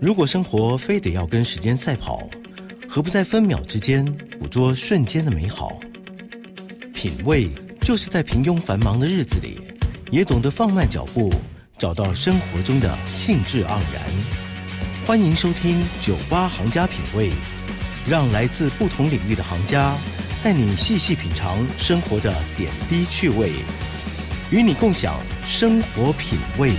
如果生活非得要跟时间赛跑，何不在分秒之间捕捉瞬间的美好？品味就是在平庸繁忙的日子里，也懂得放慢脚步，找到生活中的兴致盎然。欢迎收听《酒吧行家品味》，让来自不同领域的行家带你细细品尝生活的点滴趣味，与你共享生活品味。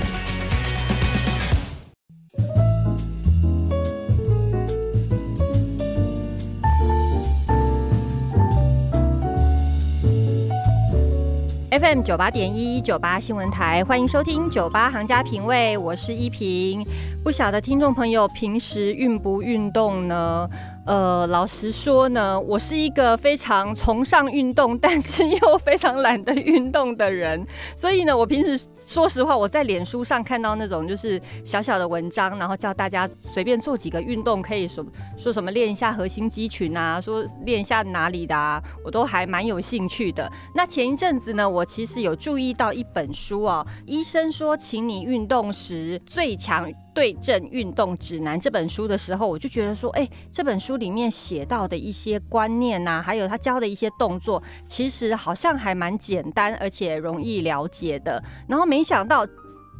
FM 九八点一九八新闻台，欢迎收听九八行家评味，我是依萍。不晓得听众朋友平时运不运动呢？呃，老实说呢，我是一个非常崇尚运动，但是又非常懒得运动的人，所以呢，我平时。说实话，我在脸书上看到那种就是小小的文章，然后叫大家随便做几个运动，可以说说什么练一下核心肌群啊，说练一下哪里的啊，我都还蛮有兴趣的。那前一阵子呢，我其实有注意到一本书哦，医生说，请你运动时最强。《对症运动指南》这本书的时候，我就觉得说，哎，这本书里面写到的一些观念呐，还有他教的一些动作，其实好像还蛮简单，而且容易了解的。然后没想到，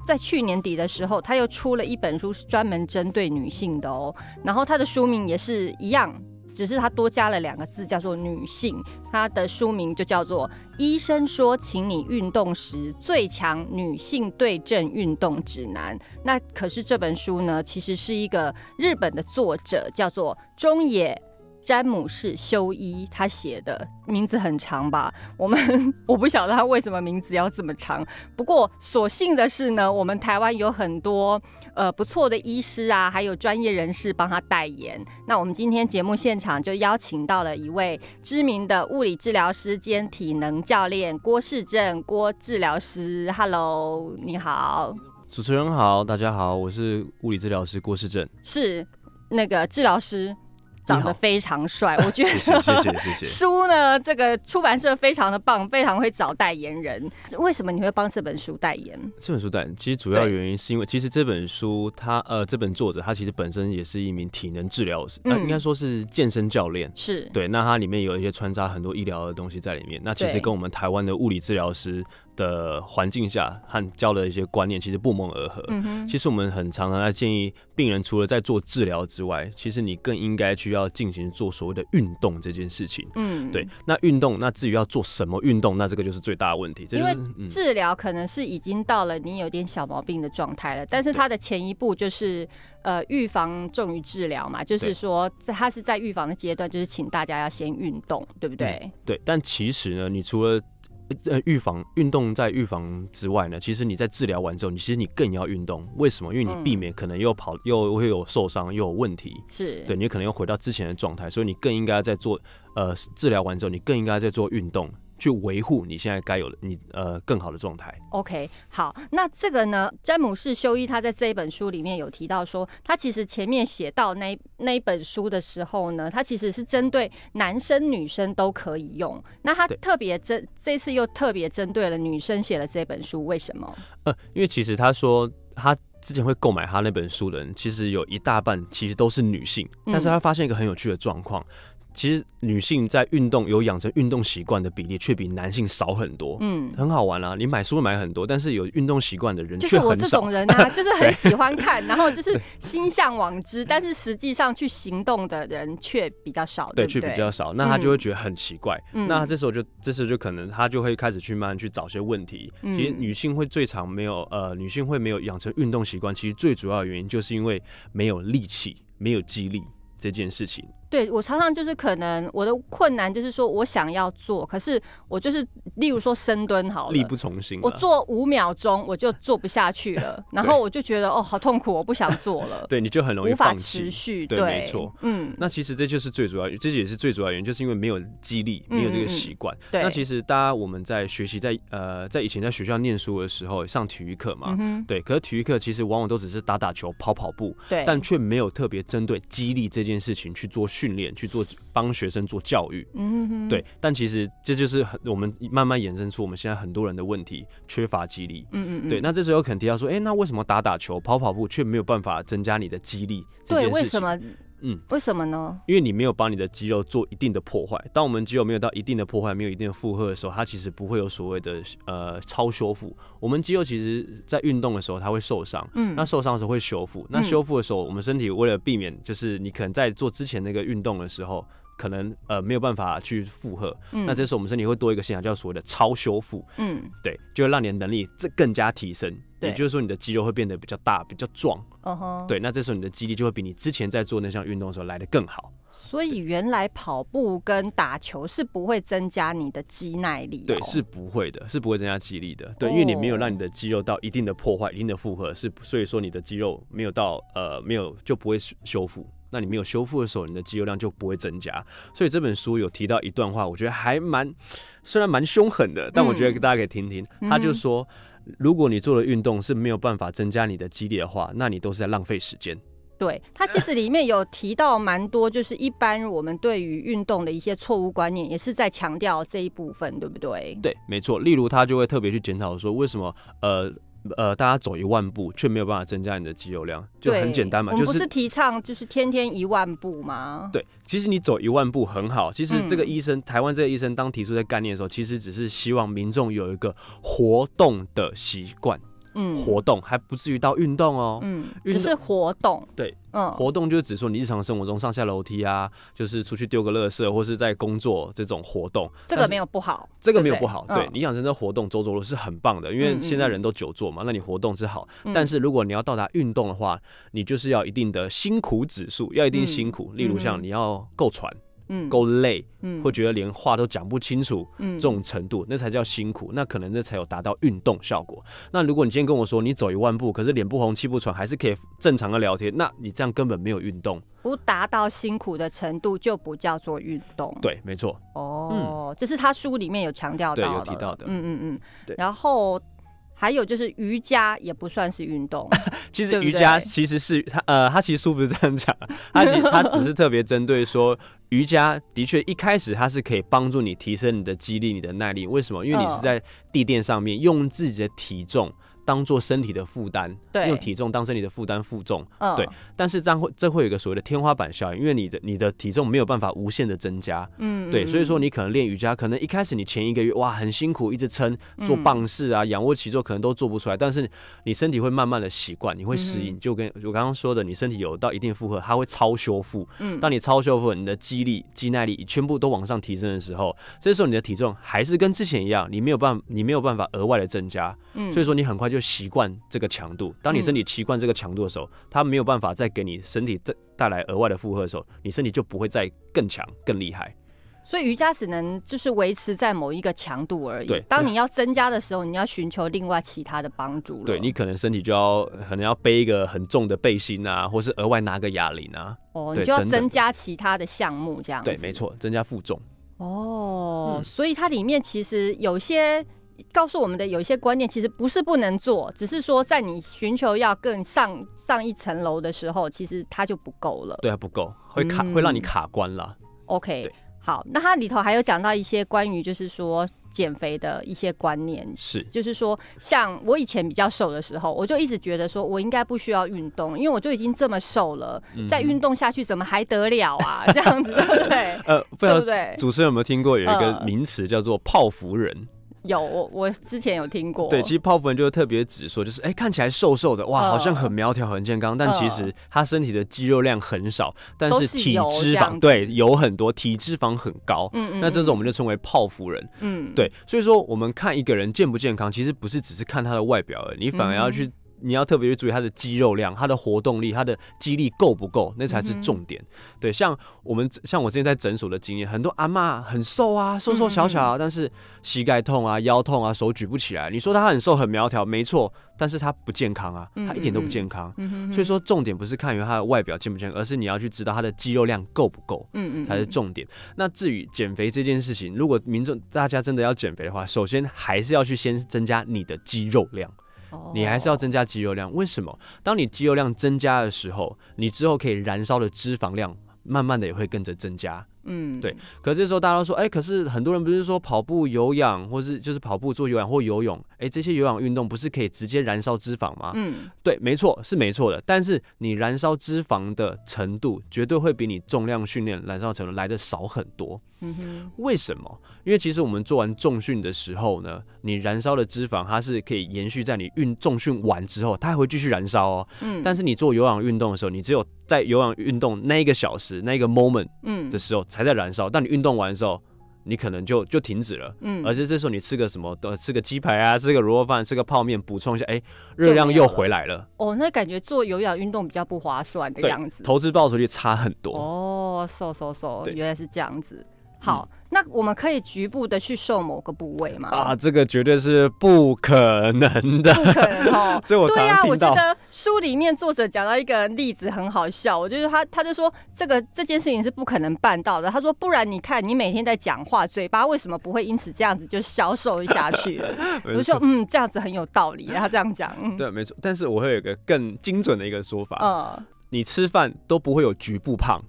在去年底的时候，他又出了一本书，是专门针对女性的哦。然后他的书名也是一样。只是它多加了两个字，叫做“女性”，它的书名就叫做《医生说，请你运动时最强女性对症运动指南》。那可是这本书呢，其实是一个日本的作者，叫做中野。詹姆士修伊他写的，名字很长吧？我们我不晓得他为什么名字要这么长。不过所幸的是呢，我们台湾有很多呃不错的医师啊，还有专业人士帮他代言。那我们今天节目现场就邀请到了一位知名的物理治疗师兼体能教练郭世正，郭治疗师。Hello，你好，主持人好，大家好，我是物理治疗师郭世正，是那个治疗师。长得非常帅，我觉得。谢谢谢谢。书呢，这个出版社非常的棒，非常会找代言人。为什么你会帮这本书代言？这本书代，言，其实主要原因是因为，其实这本书它呃，这本作者他其实本身也是一名体能治疗师，应该说是健身教练。是对。那它里面有一些穿插很多医疗的东西在里面，那其实跟我们台湾的物理治疗师。的环境下和教的一些观念其实不谋而合。嗯其实我们很常常在建议病人，除了在做治疗之外，其实你更应该去要进行做所谓的运动这件事情。嗯，对。那运动，那至于要做什么运动，那这个就是最大的问题。因为治疗可能是已经到了你有点小毛病的状态了，但是它的前一步就是呃，预防重于治疗嘛，就是说它是在预防的阶段，就是请大家要先运动，对不对？对。但其实呢，你除了呃，预防运动在预防之外呢，其实你在治疗完之后，你其实你更要运动。为什么？因为你避免可能又跑又会有受伤又有问题，是对，你可能又回到之前的状态，所以你更应该在做呃治疗完之后，你更应该在做运动。去维护你现在该有的你呃更好的状态。OK，好，那这个呢？詹姆士修伊他在这一本书里面有提到说，他其实前面写到那那一本书的时候呢，他其实是针对男生女生都可以用。那他特别这这次又特别针对了女生写了这本书，为什么？呃，因为其实他说他之前会购买他那本书的人，其实有一大半其实都是女性，但是他发现一个很有趣的状况。其实女性在运动有养成运动习惯的比例，却比男性少很多。嗯，很好玩啊！你买书买很多，但是有运动习惯的人就是我这种人啊，就是很喜欢看，然后就是心向往之，但是实际上去行动的人却比较少，对却比较少，那他就会觉得很奇怪。那这时候就这时候就可能他就会开始去慢慢去找些问题。其实女性会最常没有呃，女性会没有养成运动习惯，其实最主要的原因就是因为没有力气，没有肌力这件事情。对，我常常就是可能我的困难就是说我想要做，可是我就是，例如说深蹲好，力不从心，我做五秒钟我就做不下去了，然后我就觉得哦好痛苦，我不想做了。对，你就很容易无法持续。对，没错，嗯，那其实这就是最主要，这也是最主要原因就是因为没有激励，没有这个习惯。那其实大家我们在学习，在呃，在以前在学校念书的时候上体育课嘛，对，可是体育课其实往往都只是打打球、跑跑步，对，但却没有特别针对激励这件事情去做。训练去做帮学生做教育，嗯对。但其实这就是我们慢慢衍生出我们现在很多人的问题，缺乏激励，嗯嗯嗯，对。那这时候肯提到说，哎，那为什么打打球、跑跑步却没有办法增加你的激励？对，为什么？嗯，为什么呢？因为你没有把你的肌肉做一定的破坏。当我们肌肉没有到一定的破坏，没有一定的负荷的时候，它其实不会有所谓的呃超修复。我们肌肉其实在运动的时候，它会受伤。嗯，那受伤的时候会修复。那修复的时候，我们身体为了避免，就是你可能在做之前那个运动的时候，可能呃没有办法去负荷。嗯，那这时候我们身体会多一个现象，叫所谓的超修复。嗯，对，就会让你的能力这更加提升。也就是说，你的肌肉会变得比较大、比较壮。嗯哼，对，那这时候你的肌力就会比你之前在做那项运动的时候来的更好。所以，原来跑步跟打球是不会增加你的肌耐力。对，是不会的，是不会增加肌力的。对，因为你没有让你的肌肉到一定的破坏、一定的负荷，是所以说你的肌肉没有到呃没有就不会修复。那你没有修复的时候，你的肌肉量就不会增加。所以这本书有提到一段话，我觉得还蛮虽然蛮凶狠的，但我觉得大家可以听听。他就说。如果你做的运动是没有办法增加你的肌力的话，那你都是在浪费时间。对，它其实里面有提到蛮多，就是一般我们对于运动的一些错误观念，也是在强调这一部分，对不对？对，没错。例如，他就会特别去检讨说，为什么呃。呃，大家走一万步，却没有办法增加你的肌肉量，就很简单嘛。就是、不是提倡就是天天一万步吗？对，其实你走一万步很好。其实这个医生，台湾这个医生当提出这概念的时候，其实只是希望民众有一个活动的习惯。活动还不至于到运动哦，嗯，只是活动，对，嗯，活动就是指说你日常生活中上下楼梯啊，就是出去丢个垃圾或是在工作这种活动，这个没有不好，这个没有不好，对，你想真正活动走走路是很棒的，因为现在人都久坐嘛，那你活动是好，但是如果你要到达运动的话，你就是要一定的辛苦指数，要一定辛苦，例如像你要够喘。嗯，够累，嗯，会觉得连话都讲不清楚，嗯，这种程度那才叫辛苦，那可能那才有达到运动效果。那如果你今天跟我说你走一万步，可是脸不红气不喘，还是可以正常的聊天，那你这样根本没有运动。不达到辛苦的程度，就不叫做运动。对，没错。哦，这是他书里面有强调到的，有提到的。嗯嗯嗯，对，然后。还有就是瑜伽也不算是运动，其实瑜伽其实是他呃他其实书不是这样讲，他 他只是特别针对说瑜伽的确一开始它是可以帮助你提升你的肌力、你的耐力。为什么？因为你是在地垫上面用自己的体重。当做身体的负担，用体重当成你的负担负重，对。但是这样会这会有一个所谓的天花板效应，因为你的你的体重没有办法无限的增加，嗯，对。所以说你可能练瑜伽，可能一开始你前一个月哇很辛苦，一直撑做棒式啊、仰卧起坐可能都做不出来，但是你身体会慢慢的习惯，你会适应。就跟我刚刚说的，你身体有到一定负荷，它会超修复。嗯，当你超修复，你的肌力、肌耐力全部都往上提升的时候，这时候你的体重还是跟之前一样，你没有办你没有办法额外的增加，嗯，所以说你很快就。就习惯这个强度。当你身体习惯这个强度的时候，它没有办法再给你身体带带来额外的负荷的时候，你身体就不会再更强、更厉害。所以瑜伽只能就是维持在某一个强度而已。对，当你要增加的时候，你要寻求另外其他的帮助对你可能身体就要可能要背一个很重的背心啊，或是额外拿个哑铃啊。哦，你就要增加其他的项目这样。对，没错，增加负重。哦，所以它里面其实有些。告诉我们的有一些观念其实不是不能做，只是说在你寻求要更上上一层楼的时候，其实它就不够了。对，不够会卡，会让你卡关了。OK，好，那它里头还有讲到一些关于就是说减肥的一些观念，是就是说像我以前比较瘦的时候，我就一直觉得说我应该不需要运动，因为我就已经这么瘦了，再运动下去怎么还得了啊？这样子对不对？呃，不知道主持人有没有听过有一个名词叫做泡芙人。有我，我之前有听过。对，其实泡芙人就特别指说，就是哎，看起来瘦瘦的，哇，好像很苗条、很健康，但其实他身体的肌肉量很少，但是体脂肪对有很多，体脂肪很高。嗯嗯，那这种我们就称为泡芙人。嗯，对，所以说我们看一个人健不健康，其实不是只是看他的外表，你反而要去。你要特别去注意他的肌肉量、他的活动力、他的肌力够不够，那才是重点。对，像我们像我之前在诊所的经验，很多阿妈很瘦啊，瘦瘦小小，但是膝盖痛啊、腰痛啊、手举不起来。你说她很瘦很苗条，没错，但是她不健康啊，她一点都不健康。所以说，重点不是看于她的外表健不健康，而是你要去知道她的肌肉量够不够，嗯嗯，才是重点。那至于减肥这件事情，如果民众大家真的要减肥的话，首先还是要去先增加你的肌肉量。你还是要增加肌肉量，为什么？当你肌肉量增加的时候，你之后可以燃烧的脂肪量，慢慢的也会跟着增加。嗯，对。可这时候大家都说，哎，可是很多人不是说跑步、有氧，或是就是跑步做有氧或游泳，哎，这些有氧运动不是可以直接燃烧脂肪吗？嗯，对，没错，是没错的。但是你燃烧脂肪的程度，绝对会比你重量训练燃烧程度来的少很多。嗯哼，为什么？因为其实我们做完重训的时候呢，你燃烧的脂肪它是可以延续在你运重训完之后，它还会继续燃烧哦。嗯，但是你做有氧运动的时候，你只有在有氧运动那一个小时那一个 moment 的时候才在燃烧。但你运动完的时候，你可能就就停止了。嗯，而且这时候你吃个什么？呃，吃个鸡排啊，吃个萝卜饭，吃个泡面补充一下，哎，热量又回来了。哦，那感觉做有氧运动比较不划算的样子，投资报酬率差很多。哦，瘦瘦收，原来是这样子。好，那我们可以局部的去瘦某个部位吗？啊，这个绝对是不可能的，不可能哦。这我常得书里面作者讲到一个例子，很好笑。我就是他他就说这个这件事情是不可能办到的。他说，不然你看你每天在讲话，嘴巴为什么不会因此这样子就消瘦下去？我就说，嗯，这样子很有道理。他这样讲，对，没错。但是我会有个更精准的一个说法嗯，你吃饭都不会有局部胖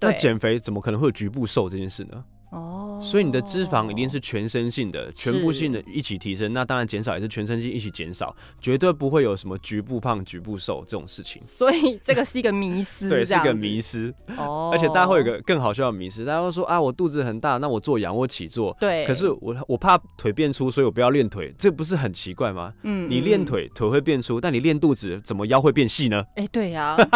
那减肥怎么可能会有局部瘦这件事呢？ 어. 所以你的脂肪一定是全身性的、全部性的一起提升，那当然减少也是全身性一起减少，绝对不会有什么局部胖、局部瘦这种事情。所以这个是一个迷思，对，是一个迷思。哦。而且大家会有个更好笑的迷思，大家会说啊，我肚子很大，那我做仰卧起坐。对。可是我我怕腿变粗，所以我不要练腿，这不是很奇怪吗？嗯。你练腿腿会变粗，但你练肚子，怎么腰会变细呢？哎，对呀。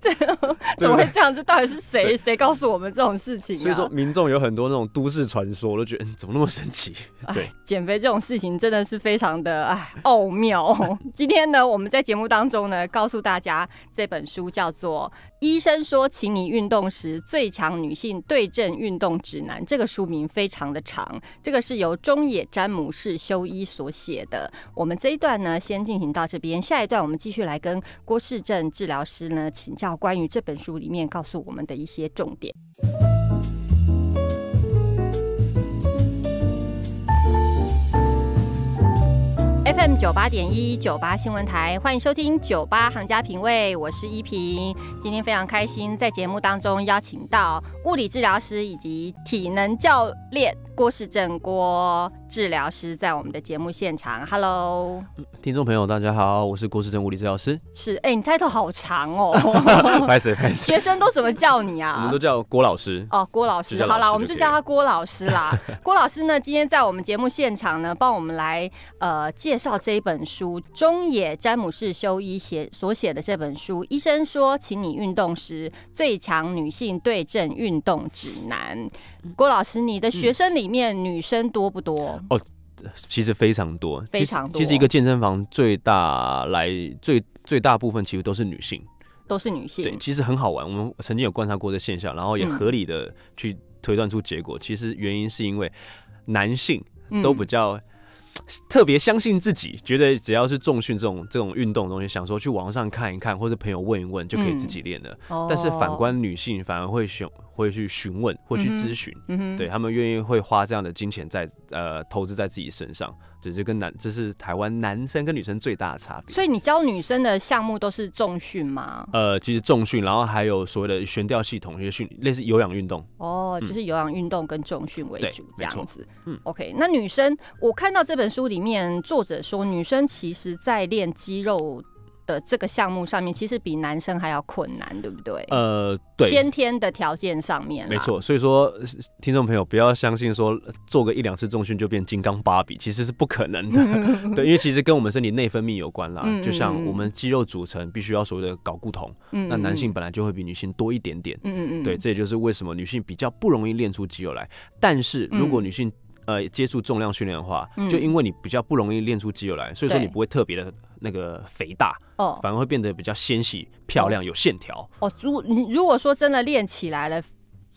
这 怎么会这样？这到底是谁？谁告诉我们这种事情？所以说民众有很多。那种都市传说，我都觉得怎么那么神奇？对，减肥这种事情真的是非常的哎奥妙。今天呢，我们在节目当中呢，告诉大家这本书叫做《医生说，请你运动时最强女性对症运动指南》。这个书名非常的长，这个是由中野詹姆士修一所写的。我们这一段呢，先进行到这边，下一段我们继续来跟郭世正治疗师呢请教关于这本书里面告诉我们的一些重点。FM 九八点一九八新闻台，欢迎收听九八行家品味，我是依萍。今天非常开心，在节目当中邀请到物理治疗师以及体能教练郭世正郭。治疗师在我们的节目现场，Hello，听众朋友，大家好，我是郭世珍物理治疗师。是，哎，你 title 好长哦。开始开始。学生都怎么叫你啊？我们都叫郭老师。哦，郭老师，好啦，我们就叫他郭老师啦。郭老师呢，今天在我们节目现场呢，帮我们来呃介绍这一本书，中野詹姆斯修一写所写的这本书。医生说，请你运动时最强女性对症运动指南。郭老师，你的学生里面女生多不多？哦，其实非常多，非常多。其实一个健身房最大来最最大部分其实都是女性，都是女性。对，其实很好玩。我们曾经有观察过这现象，然后也合理的去推断出结果。其实原因是因为男性都比较特别相信自己，觉得只要是重训这种这种运动东西，想说去网上看一看或者朋友问一问就可以自己练了。但是反观女性反而会选。会去询问，会去咨询，对他们愿意会花这样的金钱在呃投资在自己身上，这是跟男这是台湾男生跟女生最大的差别。所以你教女生的项目都是重训吗？呃，其实重训，然后还有所谓的悬吊系统一些训，类似有氧运动。哦，就是有氧运动跟重训为主，这样子。嗯，OK。那女生，我看到这本书里面作者说，女生其实在练肌肉。的这个项目上面，其实比男生还要困难，对不对？呃，对，先天的条件上面，没错。所以说，听众朋友不要相信说做个一两次重训就变金刚芭比，其实是不可能的。对，因为其实跟我们身体内分泌有关啦。就像我们肌肉组成必须要所谓的睾固酮，那男性本来就会比女性多一点点。嗯嗯嗯，对，这也就是为什么女性比较不容易练出肌肉来。但是如果女性呃，接触重量训练的话，就因为你比较不容易练出肌肉来，所以说你不会特别的那个肥大，反而会变得比较纤细、漂亮、有线条。哦，如果你如果说真的练起来了。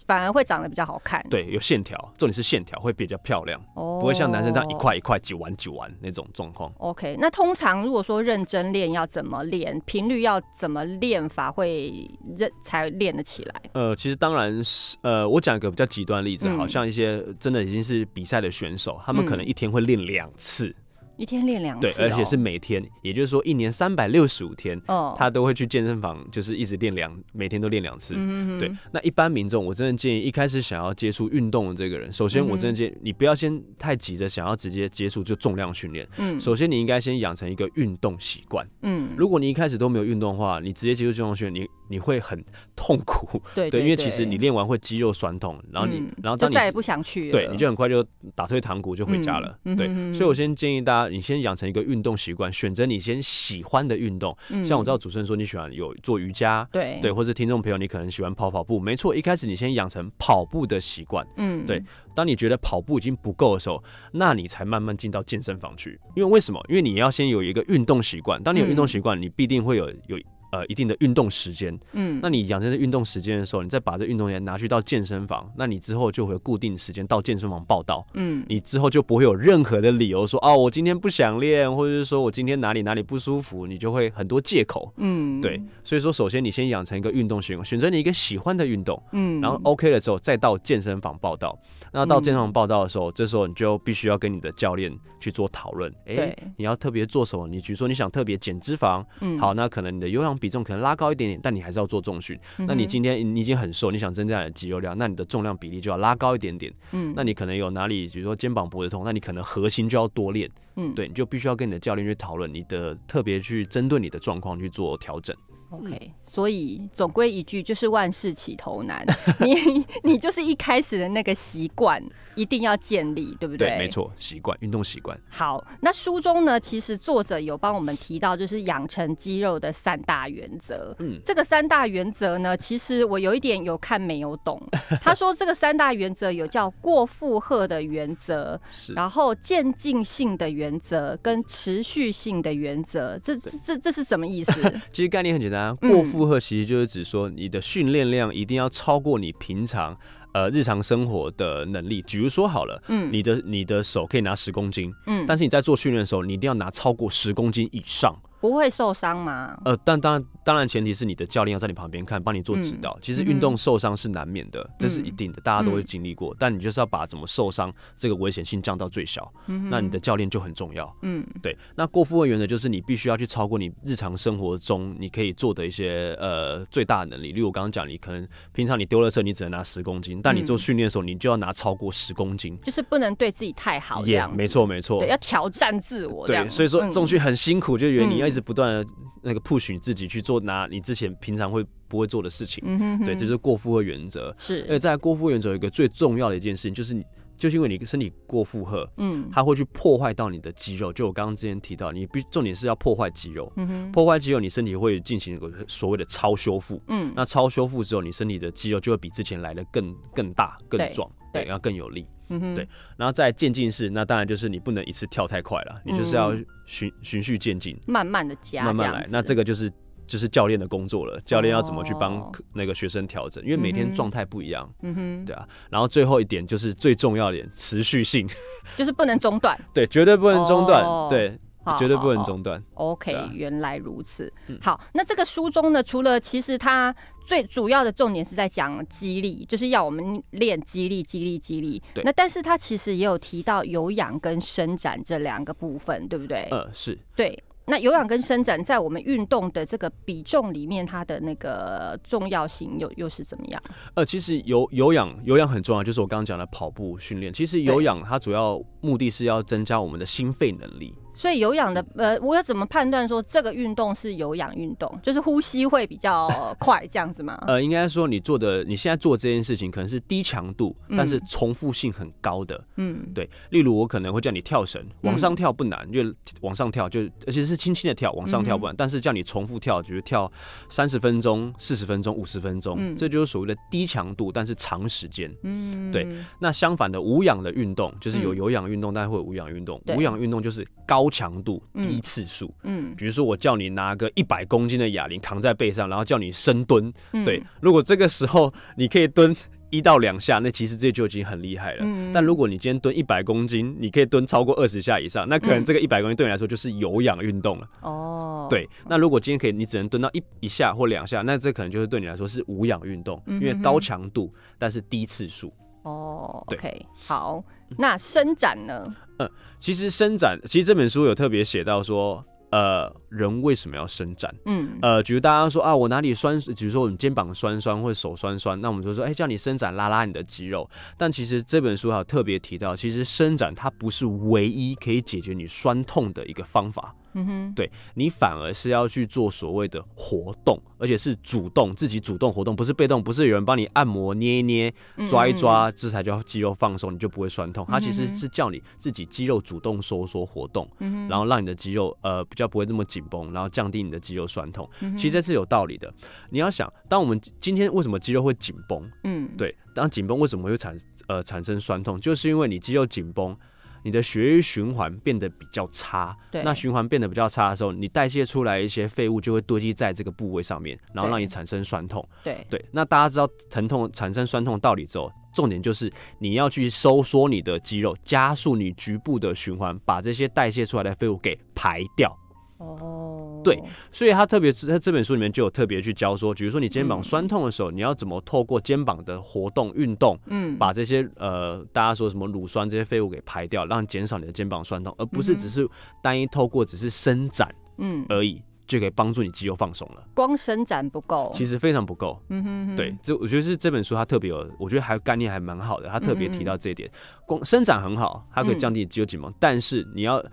反而会长得比较好看，对，有线条，重点是线条会比较漂亮，不会像男生这样一块一块、久完久完那种状况。OK，那通常如果说认真练要怎么练，频率要怎么练法会认才练得起来？呃，其实当然是，呃，我讲一个比较极端例子，好像一些真的已经是比赛的选手，他们可能一天会练两次。一天练两次，对，而且是每天，也就是说一年三百六十五天，哦，他都会去健身房，就是一直练两，每天都练两次，嗯对。那一般民众，我真的建议一开始想要接触运动的这个人，首先我真的建，议、你不要先太急着想要直接接触就重量训练，嗯，首先你应该先养成一个运动习惯，嗯，如果你一开始都没有运动的话，你直接接触重量训练，你你会很痛苦，对对，因为其实你练完会肌肉酸痛，然后你然后你再也不想去，对，你就很快就打退堂鼓就回家了，对，所以我先建议大家。你先养成一个运动习惯，选择你先喜欢的运动。像我知道主持人说你喜欢有做瑜伽，对对，或者听众朋友你可能喜欢跑跑步。没错，一开始你先养成跑步的习惯，嗯，对。当你觉得跑步已经不够的时候，那你才慢慢进到健身房去。因为为什么？因为你要先有一个运动习惯。当你有运动习惯，你必定会有有。呃，一定的运动时间，嗯，那你养成这运动时间的时候，你再把这运动员拿去到健身房，那你之后就会固定时间到健身房报道，嗯，你之后就不会有任何的理由说啊，我今天不想练，或者是说我今天哪里哪里不舒服，你就会很多借口，嗯，对，所以说首先你先养成一个运动习惯，选择你一个喜欢的运动，嗯，然后 OK 了之后再到健身房报道。那到健身房报道的时候，这时候你就必须要跟你的教练去做讨论。哎，你要特别做什么？你比如说你想特别减脂肪，嗯，好，那可能你的有氧比重可能拉高一点点，但你还是要做重训。那你今天你已经很瘦，你想增加肌肉量，那你的重量比例就要拉高一点点。嗯，那你可能有哪里，比如说肩膀脖子痛，那你可能核心就要多练。嗯，对，你就必须要跟你的教练去讨论，你的特别去针对你的状况去做调整。OK，所以总归一句就是万事起头难。你你就是一开始的那个习惯一定要建立，对不对？对，没错，习惯，运动习惯。好，那书中呢，其实作者有帮我们提到，就是养成肌肉的三大原则。嗯，这个三大原则呢，其实我有一点有看没有懂。他说这个三大原则有叫过负荷的原则，是然后渐进性的原则跟持续性的原则。这这这是什么意思？其实概念很简单。啊，过负荷其实就是指说你的训练量一定要超过你平常呃日常生活的能力。比如说好了，嗯，你的你的手可以拿十公斤，嗯，但是你在做训练的时候，你一定要拿超过十公斤以上，不会受伤吗？呃，但当然。当然，前提是你的教练要在你旁边看，帮你做指导。其实运动受伤是难免的，这是一定的，大家都会经历过。但你就是要把怎么受伤这个危险性降到最小，那你的教练就很重要。嗯，对。那过负荷原则就是你必须要去超过你日常生活中你可以做的一些呃最大的能力。例如我刚刚讲，你可能平常你丢了车，你只能拿十公斤，但你做训练的时候，你就要拿超过十公斤，就是不能对自己太好。也，没错没错，要挑战自我。对，所以说重训很辛苦，就因为你要一直不断的那个 push 你自己去做。拿你之前平常会不会做的事情，对，这就是过负荷原则。是，而在过负荷原则有一个最重要的一件事情，就是你就是因为你身体过负荷，嗯，它会去破坏到你的肌肉。就我刚刚之前提到，你必重点是要破坏肌肉，破坏肌肉，你身体会进行一个所谓的超修复。嗯，那超修复之后，你身体的肌肉就会比之前来的更更大、更壮，对，要更有力。嗯哼，对。然后在渐进式，那当然就是你不能一次跳太快了，你就是要循循序渐进，慢慢的加，慢慢来。那这个就是。就是教练的工作了，教练要怎么去帮那个学生调整？因为每天状态不一样，嗯哼，对啊。然后最后一点就是最重要的点，持续性，就是不能中断，对，绝对不能中断，对，绝对不能中断。OK，原来如此。好，那这个书中呢，除了其实它最主要的重点是在讲激励，就是要我们练激励、激励、激励。对，那但是它其实也有提到有氧跟伸展这两个部分，对不对？呃，是对。那有氧跟伸展在我们运动的这个比重里面，它的那个重要性又又是怎么样？呃，其实有有氧，有氧很重要，就是我刚刚讲的跑步训练。其实有氧它主要目的是要增加我们的心肺能力。所以有氧的，呃，我要怎么判断说这个运动是有氧运动，就是呼吸会比较快这样子吗？呃，应该说你做的，你现在做这件事情可能是低强度，但是重复性很高的。嗯，对。例如我可能会叫你跳绳，往上跳不难，就往上跳，就而且是轻轻的跳往上跳不难，但是叫你重复跳，就是跳三十分钟、四十分钟、五十分钟，这就是所谓的低强度，但是长时间。嗯，对。那相反的无氧的运动，就是有有氧运动，但是会无氧运动。无氧运动就是高。高强度，低次数。嗯，比如说我叫你拿个一百公斤的哑铃扛在背上，然后叫你深蹲。对，如果这个时候你可以蹲一到两下，那其实这就已经很厉害了。嗯，但如果你今天蹲一百公斤，你可以蹲超过二十下以上，那可能这个一百公斤对你来说就是有氧运动了。哦，对。那如果今天可以，你只能蹲到一一下或两下，那这可能就是对你来说是无氧运动，因为高强度，但是低次数。哦，oh,，OK，好，那伸展呢？嗯，其实伸展，其实这本书有特别写到说，呃，人为什么要伸展？嗯，呃，比如大家说啊，我哪里酸，比如说我们肩膀酸酸或者手酸酸，那我们就说，哎，叫你伸展，拉拉你的肌肉。但其实这本书还有特别提到，其实伸展它不是唯一可以解决你酸痛的一个方法。嗯哼，对你反而是要去做所谓的活动，而且是主动自己主动活动，不是被动，不是有人帮你按摩捏一捏、抓一抓，这才叫肌肉放松，你就不会酸痛。它其实是叫你自己肌肉主动收缩活动，然后让你的肌肉呃比较不会那么紧绷，然后降低你的肌肉酸痛。其实这是有道理的，你要想，当我们今天为什么肌肉会紧绷？嗯，对，当紧绷为什么会产呃产生酸痛？就是因为你肌肉紧绷。你的血液循环变得比较差，对，那循环变得比较差的时候，你代谢出来一些废物就会堆积在这个部位上面，然后让你产生酸痛。对对，那大家知道疼痛产生酸痛道理之后，重点就是你要去收缩你的肌肉，加速你局部的循环，把这些代谢出来的废物给排掉。哦。对，所以他特别是在这本书里面就有特别去教说，比如说你肩膀酸痛的时候，你要怎么透过肩膀的活动运动，嗯，把这些呃大家说什么乳酸这些废物给排掉，让减少你的肩膀酸痛，而不是只是单一透过只是伸展，嗯而已就可以帮助你肌肉放松了。光伸展不够，其实非常不够。嗯哼，对，这我觉得是这本书它特别有，我觉得还概念还蛮好的，它特别提到这一点，光伸展很好，它可以降低肌肉紧绷，但是你要。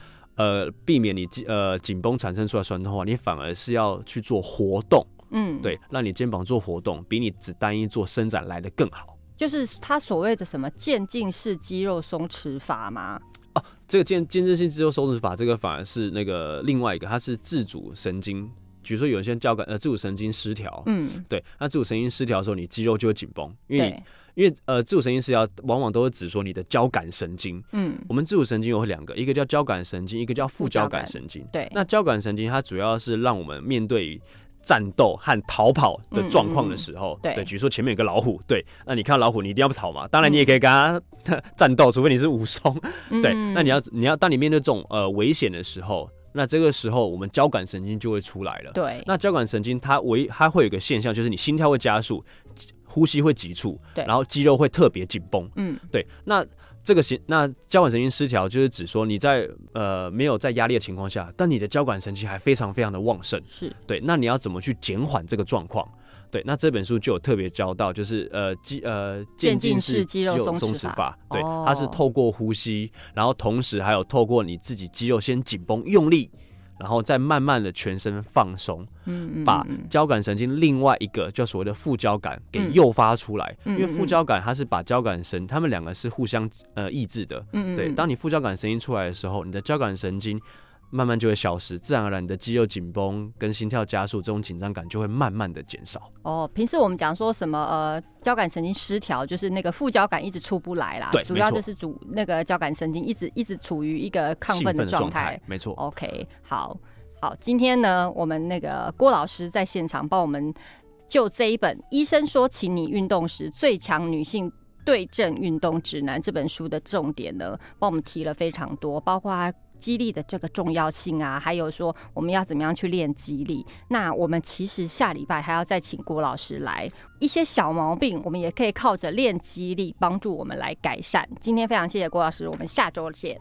呃，避免你紧呃紧绷产生出来酸痛的话，你反而是要去做活动，嗯，对，让你肩膀做活动，比你只单一做伸展来的更好。就是他所谓的什么渐进式肌肉松弛法吗？哦，这个渐渐进式肌肉松弛法，这个反而是那个另外一个，它是自主神经。比如说，有些人交感呃自主神经失调，嗯，对，那自主神经失调的时候，你肌肉就会紧绷，因为因为呃自主神经失调往往都是指说你的交感神经，嗯，我们自主神经有两个，一个叫交感神经，一个叫副交感神经，对，那交感神经它主要是让我们面对战斗和逃跑的状况的时候，对，比如说前面有个老虎，对，那你看到老虎你一定要不逃嘛，当然你也可以跟它战斗，除非你是武松，对，那你要你要当你面对这种呃危险的时候。那这个时候，我们交感神经就会出来了。对，那交感神经它唯它会有个现象，就是你心跳会加速，呼吸会急促，对，然后肌肉会特别紧绷。嗯，对。那这个行。那交感神经失调，就是指说你在呃没有在压力的情况下，但你的交感神经还非常非常的旺盛。是，对。那你要怎么去减缓这个状况？对，那这本书就有特别教到，就是呃肌呃渐进式肌肉松弛法，对，它是透过呼吸，然后同时还有透过你自己肌肉先紧绷用力，然后再慢慢的全身放松，嗯，把交感神经另外一个叫所谓的副交感给诱发出来，因为副交感它是把交感神，它们两个是互相呃抑制的，嗯，对，当你副交感神经出来的时候，你的交感神经。慢慢就会消失，自然而然你的肌肉紧绷跟心跳加速这种紧张感就会慢慢的减少。哦，平时我们讲说什么呃交感神经失调，就是那个副交感一直出不来啦。对，主要就是主那个交感神经一直一直处于一个亢奋的状态。没错。OK，好好，今天呢我们那个郭老师在现场帮我们就这一本《医生说，请你运动时最强女性对症运动指南》这本书的重点呢，帮我们提了非常多，包括他。激励的这个重要性啊，还有说我们要怎么样去练激励。那我们其实下礼拜还要再请郭老师来，一些小毛病我们也可以靠着练激励帮助我们来改善。今天非常谢谢郭老师，我们下周见。